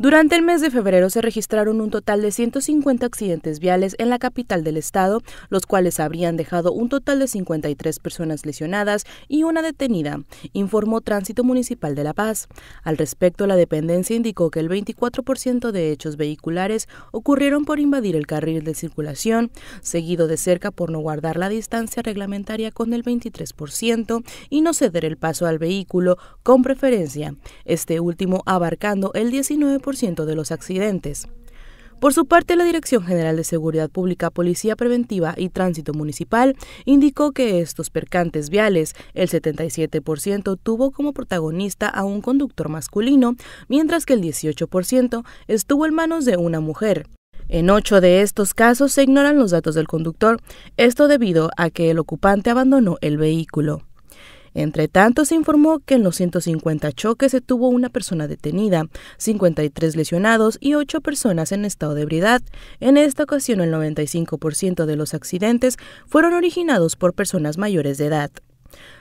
Durante el mes de febrero se registraron un total de 150 accidentes viales en la capital del estado, los cuales habrían dejado un total de 53 personas lesionadas y una detenida, informó Tránsito Municipal de La Paz. Al respecto, la dependencia indicó que el 24% de hechos vehiculares ocurrieron por invadir el carril de circulación, seguido de cerca por no guardar la distancia reglamentaria con el 23% y no ceder el paso al vehículo con preferencia, este último abarcando el 19% de los accidentes. Por su parte, la Dirección General de Seguridad Pública, Policía Preventiva y Tránsito Municipal indicó que estos percantes viales, el 77% tuvo como protagonista a un conductor masculino, mientras que el 18% estuvo en manos de una mujer. En ocho de estos casos se ignoran los datos del conductor, esto debido a que el ocupante abandonó el vehículo. Entre tanto, se informó que en los 150 choques se tuvo una persona detenida, 53 lesionados y 8 personas en estado de ebriedad. En esta ocasión, el 95% de los accidentes fueron originados por personas mayores de edad.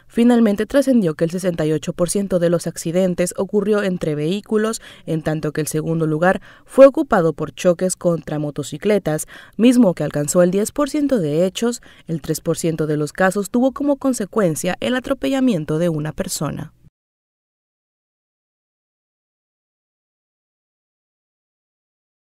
Finalmente trascendió que el 68% de los accidentes ocurrió entre vehículos, en tanto que el segundo lugar fue ocupado por choques contra motocicletas, mismo que alcanzó el 10% de hechos, el 3% de los casos tuvo como consecuencia el atropellamiento de una persona.